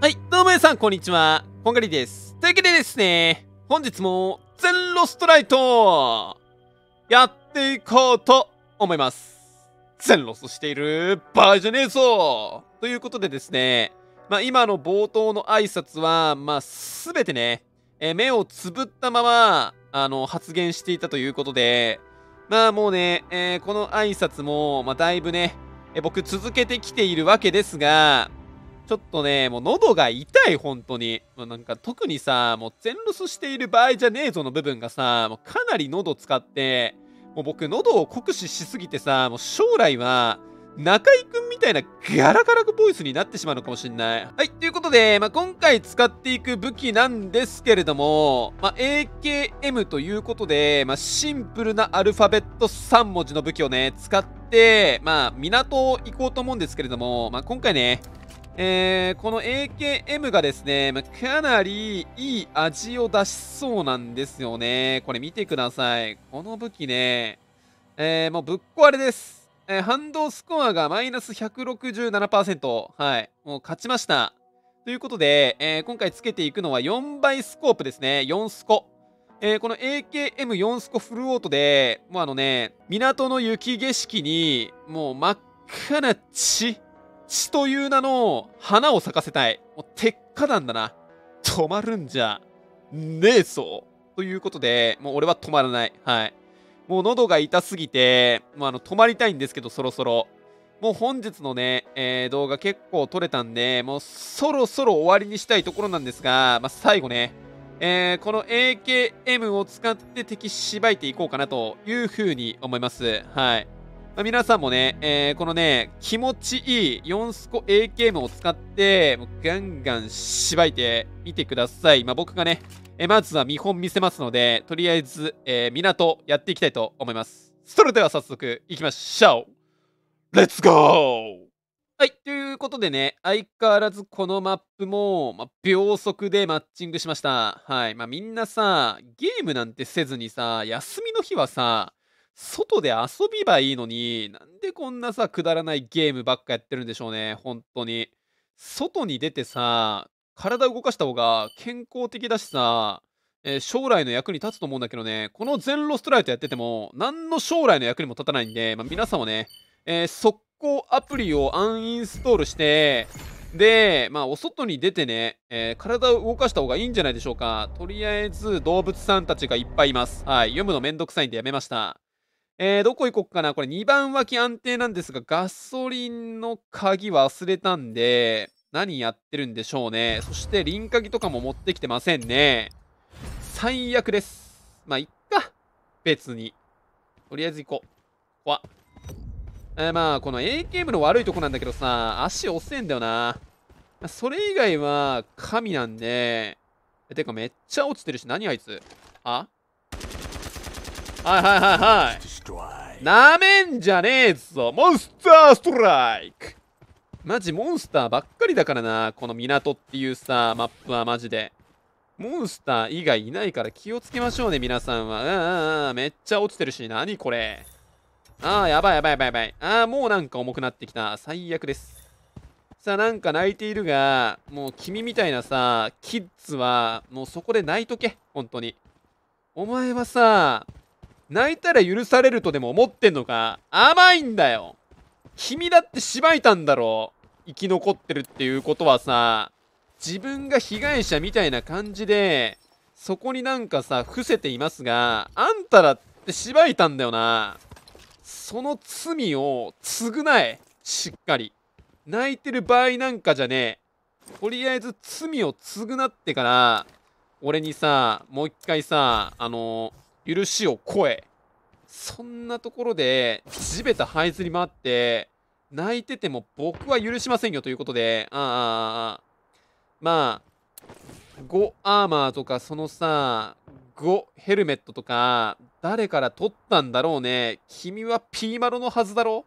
はい、どうも皆さん、こんにちは。こんがりです。というわけでですね、本日も全ロストライトやっていこうと思います。全ロスしている場合じゃねえぞということでですね、まあ、今の冒頭の挨拶は、まあ、すべてね、え目をつぶったまま、あの、発言していたということで、まあもうね、えー、この挨拶も、まあ、だいぶね、え僕続けてきているわけですが、ちょっとね、もう喉が痛い、本当に。もうなんか特にさ、もう全ロスしている場合じゃねえぞの部分がさ、もうかなり喉使って、もう僕喉を酷使しすぎてさ、もう将来は、中居くんみたいなガラガラボイスになってしまうのかもしんない。はい、ということで、まあ、今回使っていく武器なんですけれども、まあ、AKM ということで、まあ、シンプルなアルファベット3文字の武器をね、使って、まあ、港行こうと思うんですけれども、まあ、今回ね、えー、この AKM がですね、かなりいい味を出しそうなんですよね。これ見てください。この武器ね、えー、もうぶっ壊れです。えー、反動スコアがマイナス167%。はい。もう勝ちました。ということで、えー、今回つけていくのは4倍スコープですね。4スコ。えー、この AKM4 スコフルオートで、もうあのね、港の雪景色に、もう真っ赤な血血という名の花を咲かせたい。もう鉄火弾だな。止まるんじゃねえぞ。ということで、もう俺は止まらない。はい。もう喉が痛すぎて、もうあの止まりたいんですけど、そろそろ。もう本日のね、えー、動画結構撮れたんで、もうそろそろ終わりにしたいところなんですが、まあ、最後ね、えー、この AKM を使って敵しばいていこうかなというふうに思います。はい。まあ、皆さんもね、えー、このね、気持ちいい4スコ AKM を使って、もうガンガンしばいてみてください。まあ、僕がね、えー、まずは見本見せますので、とりあえず、えー、港やっていきたいと思います。それでは早速行きましょうレッツゴーはい、ということでね、相変わらずこのマップも、まあ、秒速でマッチングしました。はい、まあみんなさ、ゲームなんてせずにさ、休みの日はさ、外で遊びばいいのに、なんでこんなさ、くだらないゲームばっかやってるんでしょうね、本当に。外に出てさ、体動かした方が健康的だしさ、えー、将来の役に立つと思うんだけどね、この全ロストライトやってても、何の将来の役にも立たないんで、まあ、皆さんはね、えー、速攻アプリをアンインストールして、で、まあ、お外に出てね、えー、体を動かした方がいいんじゃないでしょうか。とりあえず、動物さんたちがいっぱいいます。はい、読むのめんどくさいんでやめました。えー、どこ行こっかなこれ2番脇安定なんですが、ガソリンの鍵忘れたんで、何やってるんでしょうね。そして、輪鍵とかも持ってきてませんね。最悪です。まあ、いっか。別に。とりあえず行こう。わ。えー、まあ、この AKM の悪いとこなんだけどさ、足遅えんだよな。それ以外は、神なんで。てか、めっちゃ落ちてるし、何あいつ。あはいはいはいはいなめんじゃねえぞモンスターストライクマジモンスターばっかりだからなこの港っていうさマップはマジでモンスター以外いないから気をつけましょうね皆さんはうんうんうんめっちゃ落ちてるし何これああやばいやばいやばいやばいああもうなんか重くなってきた最悪ですさあなんか泣いているがもう君みたいなさキッズはもうそこで泣いとけ本当にお前はさ泣いたら許されるとでも思ってんのか甘いんだよ君だってしばいたんだろ生き残ってるっていうことはさ自分が被害者みたいな感じでそこになんかさ伏せていますがあんたらってしばいたんだよなその罪を償えしっかり泣いてる場合なんかじゃねえとりあえず罪を償ってから俺にさもう一回さあのー許しを超え。そんなところで、地べた這いずり回って、泣いてても僕は許しませんよということで、ああ、ああ、まあ、5アーマーとか、そのさ、5ヘルメットとか、誰から取ったんだろうね。君はピーマロのはずだろ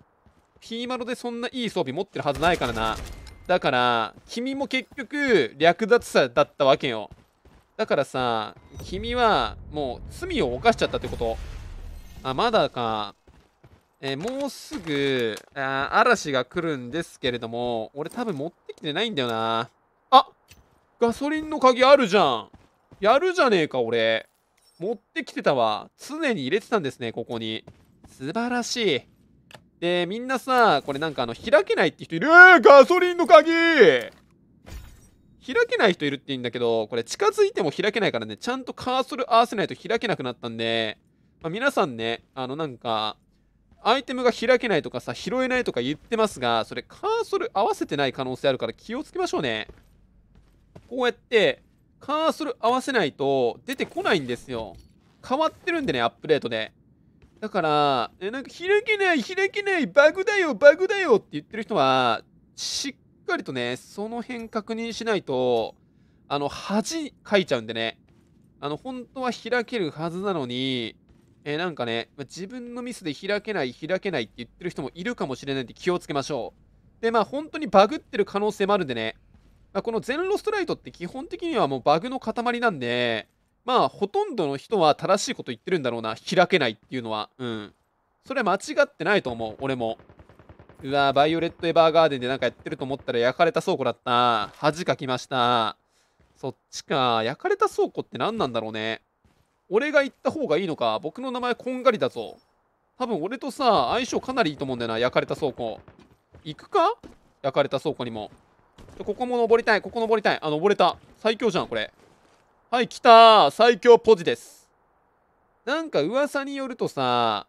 ピーマロでそんないい装備持ってるはずないからな。だから、君も結局、略奪者だったわけよ。だからさ、君はもう罪を犯しちゃったってこと。あ、まだか。えー、もうすぐ、あ嵐が来るんですけれども、俺多分持ってきてないんだよな。あガソリンの鍵あるじゃん。やるじゃねえか、俺。持ってきてたわ。常に入れてたんですね、ここに。素晴らしい。で、みんなさ、これなんかあの、開けないって人いる、えガソリンの鍵開けない人いるって言うんだけど、これ近づいても開けないからね、ちゃんとカーソル合わせないと開けなくなったんで、まあ、皆さんね、あのなんか、アイテムが開けないとかさ、拾えないとか言ってますが、それカーソル合わせてない可能性あるから気をつけましょうね。こうやって、カーソル合わせないと出てこないんですよ。変わってるんでね、アップデートで。だから、えなんか開けない、開けない、バグだよ、バグだよって言ってる人は、しっかりとね、その辺確認しないと、あの、恥かいちゃうんでね、あの、本当は開けるはずなのに、えー、なんかね、自分のミスで開けない、開けないって言ってる人もいるかもしれないんで気をつけましょう。で、まあ本当にバグってる可能性もあるんでね、まあ、このゼンロストライトって基本的にはもうバグの塊なんで、まあほとんどの人は正しいこと言ってるんだろうな、開けないっていうのは。うん。それは間違ってないと思う、俺も。うわバイオレット・エヴァーガーデンでなんかやってると思ったら焼かれた倉庫だった。恥かきました。そっちか。焼かれた倉庫って何なんだろうね。俺が行った方がいいのか。僕の名前こんがりだぞ。多分俺とさ、相性かなりいいと思うんだよな。焼かれた倉庫。行くか焼かれた倉庫にも。ここも登りたい。ここ登りたい。あ、登れた。最強じゃん、これ。はい、来た最強ポジです。なんか噂によるとさ、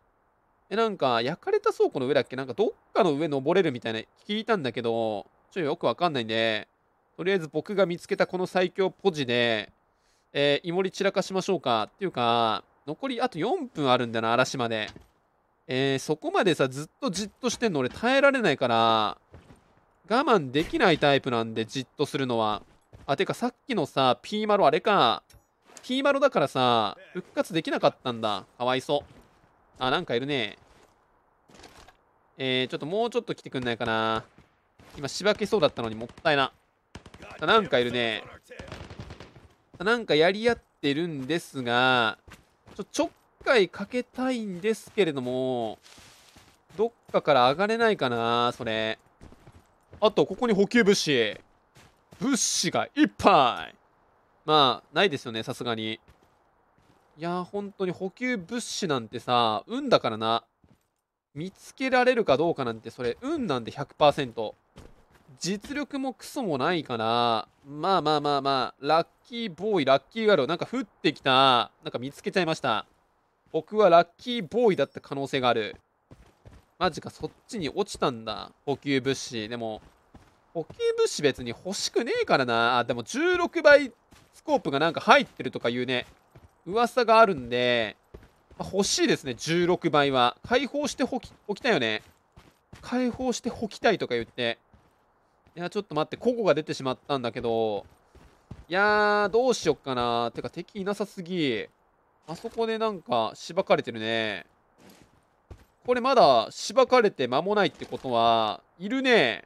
え、なんか、焼かれた倉庫の上だっけなんか、どっかの上登れるみたいな聞いたんだけど、ちょっとよくわかんないんで、とりあえず僕が見つけたこの最強ポジで、えー、イモリ散らかしましょうか。っていうか、残りあと4分あるんだよな、嵐まで。えー、そこまでさ、ずっとじっとしてんの俺耐えられないから、我慢できないタイプなんで、じっとするのは。あ、てかさっきのさ、ピーマロあれか。ピーマロだからさ、復活できなかったんだ。かわいそう。あ、なんかいるね。えー、ちょっともうちょっと来てくんないかな。今、しばけそうだったのにもったいな。なんかいるね。なんかやり合ってるんですが、ちょ、ちょっかいかけたいんですけれども、どっかから上がれないかな、それ。あと、ここに補給物資。物資がいっぱいまあ、ないですよね、さすがに。いやー、本当に補給物資なんてさ、運だからな。見つけられるかどうかなんて、それ、運なんで100%。実力もクソもないから、まあまあまあまあ、ラッキーボーイ、ラッキーガールをなんか降ってきた。なんか見つけちゃいました。僕はラッキーボーイだった可能性がある。マジか、そっちに落ちたんだ。補給物資。でも、補給物資別に欲しくねえからな。あ、でも16倍スコープがなんか入ってるとか言うね。噂があるんで、ま欲しいですね、16倍は。解放してほきおきたいよね。解放しておきたいとか言って。いや、ちょっと待って、個々が出てしまったんだけど、いやー、どうしよっかな。てか、敵いなさすぎ。あそこでなんか、しばかれてるね。これまだ、しばかれて間もないってことは、いるね。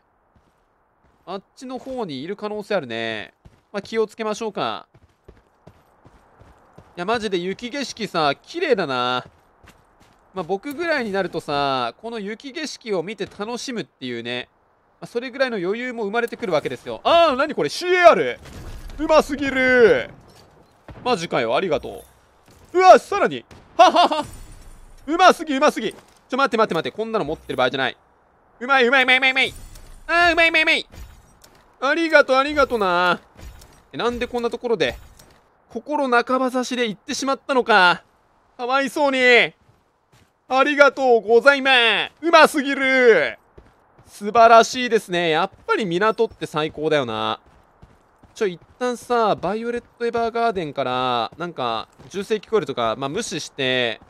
あっちの方にいる可能性あるね。まあ、気をつけましょうか。いや、マジで雪景色さ、綺麗だな。まあ、僕ぐらいになるとさ、この雪景色を見て楽しむっていうね、まあ、それぐらいの余裕も生まれてくるわけですよ。あー、なにこれ ?CAR! うますぎるマジかよ、ありがとう。うわ、さらにはははうますぎ、うますぎちょ、待って待って待って、こんなの持ってる場合じゃない。うまい、うまい、うまい、うまい、うまいあー、うまい、うまい、うまいありがとう、ありがとうなえ、なんでこんなところで心半ば差しで行ってしまったのか。かわいそうに。ありがとうございます。うますぎる。素晴らしいですね。やっぱり港って最高だよな。ちょ、一旦さ、バイオレット・エヴァーガーデンから、なんか、銃声聞こえるとか、まあ、無視して、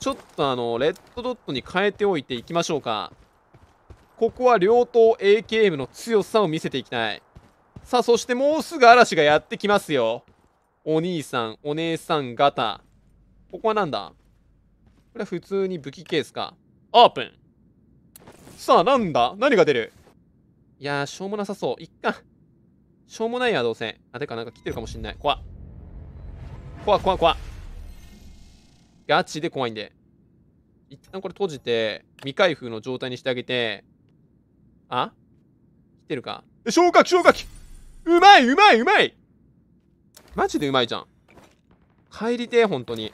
ちょっとあの、レッドドットに変えておいていきましょうか。ここは両党 AKM の強さを見せていきたい。さあ、そしてもうすぐ嵐がやってきますよ。お兄さん、お姉さん方。ここはなんだこれは普通に武器ケースか。オープンさあ、なんだ何が出るいやー、しょうもなさそう。いっか。しょうもないや、どうせ。あ、てか、なんか来てるかもしんない。怖っ。怖っ、怖っ、怖っ。ガチで怖いんで。一旦これ閉じて、未開封の状態にしてあげて、あ来てるか。え、消火器、消火器うまいうまいうまいマジでうまいじゃん。帰りてえ、本当に。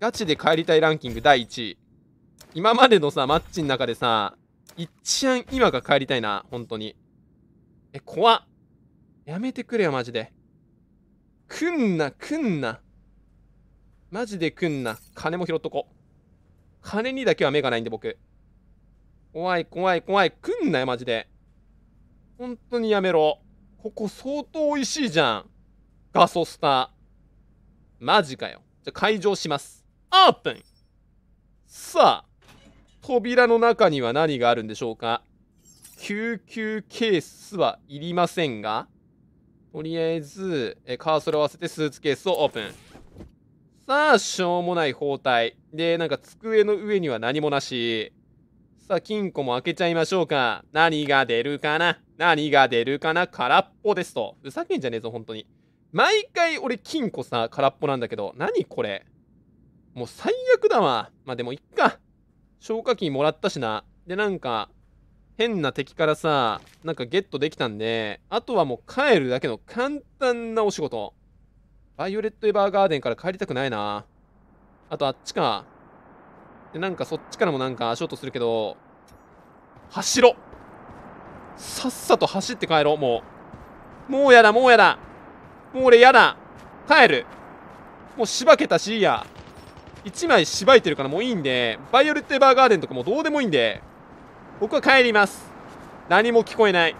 ガチで帰りたいランキング第1位。今までのさ、マッチの中でさ、一番今が帰りたいな、本当に。え、怖っ。やめてくれよ、マジで。くんな、くんな。マジでくんな。金も拾っとこ。金にだけは目がないんで、僕。怖い、怖い、怖い。くんなよ、マジで。本当にやめろ。ここ相当美味しいじゃん。ガソスタマジかよ。じゃ、開場します。オープンさあ、扉の中には何があるんでしょうか救急ケースはいりませんが、とりあえず、えカーソルを合わせてスーツケースをオープン。さあ、しょうもない包帯。で、なんか机の上には何もなし。さあ、金庫も開けちゃいましょうか。何が出るかな何が出るかな空っぽですと。ふざけんじゃねえぞ、本当に。毎回俺金庫さ、空っぽなんだけど、何これもう最悪だわ。まあでもいっか。消火器もらったしな。で、なんか、変な敵からさ、なんかゲットできたんで、あとはもう帰るだけの簡単なお仕事。バイオレット・エヴァーガーデンから帰りたくないな。あとあっちか。で、なんかそっちからもなんか足音するけど、走ろさっさと走って帰ろう、もう。もうやだ、もうやだ。もう俺やだ帰るもうしばけたしいいや1枚しばいてるからもういいんでバイオレット・ーガーデンとかもどうでもいいんで僕は帰ります何も聞こえない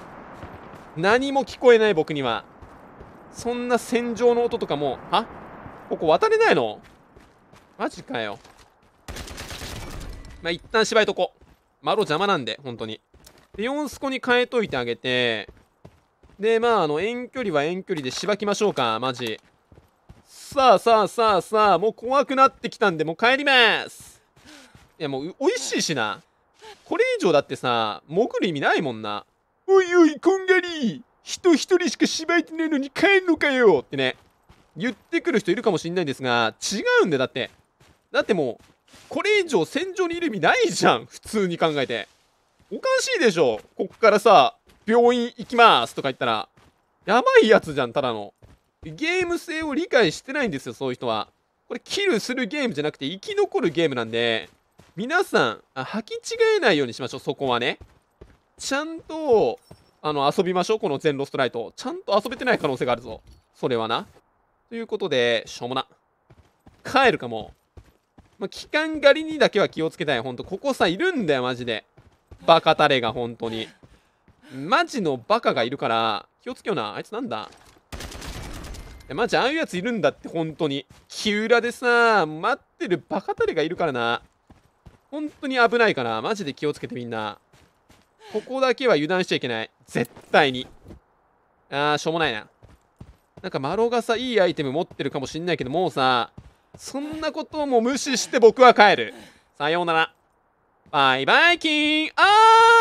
何も聞こえない僕にはそんな戦場の音とかもはここ渡れないのマジかよまあ一旦しばいとこマロ邪魔なんで本当にでンスコに変えといてあげてで、まあ、あの、遠距離は遠距離でしばきましょうか、マジ。さあさあさあさあ、もう怖くなってきたんで、もう帰りますいや、もう、美味しいしな。これ以上だってさ、潜る意味ないもんな。おいおい、こんがり人一人しかしばいてないのに帰んのかよってね、言ってくる人いるかもしんないんですが、違うんで、だって。だってもう、これ以上戦場にいる意味ないじゃん。普通に考えて。おかしいでしょ。こっからさ、病院行きますとか言ったら、やばいやつじゃん、ただの。ゲーム性を理解してないんですよ、そういう人は。これ、キルするゲームじゃなくて、生き残るゲームなんで、皆さん、あ履き違えないようにしましょう、そこはね。ちゃんと、あの、遊びましょう、この全ロストライト。ちゃんと遊べてない可能性があるぞ。それはな。ということで、しょうもな。帰るかも。ま期間狩りにだけは気をつけたい、ほんと。ここさ、いるんだよ、マジで。バカタレが、ほんとに。マジのバカがいるから、気をつけよな。あいつなんだマジああいうやついるんだって、本当に。木裏でさ、待ってるバカタレがいるからな。本当に危ないから、マジで気をつけてみんな。ここだけは油断しちゃいけない。絶対に。あー、しょうもないな。なんか、マロがさ、いいアイテム持ってるかもしんないけど、もうさ、そんなことも無視して僕は帰る。さようなら。バイバイキンあー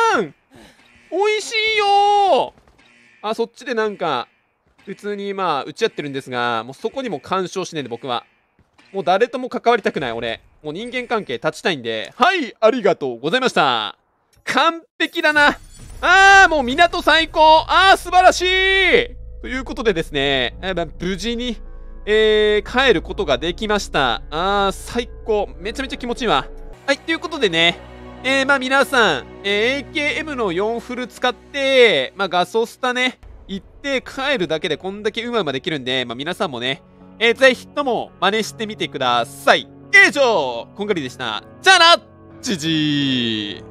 美味しいよあ、そっちでなんか、普通にまあ、打ち合ってるんですが、もうそこにも干渉しねえんで僕は。もう誰とも関わりたくない、俺。もう人間関係立ちたいんで、はい、ありがとうございました。完璧だな。あー、もう港最高。あー、素晴らしい。ということでですね、無事に、えー、帰ることができました。あー、最高。めちゃめちゃ気持ちいいわ。はい、ということでね、えー、まあ皆さん、えー、AKM の4フル使って、まあガソスタね、行って帰るだけでこんだけうまうまできるんで、まあ皆さんもね、えー、ぜひとも真似してみてください。以上、こんがりでした。じゃあなじじー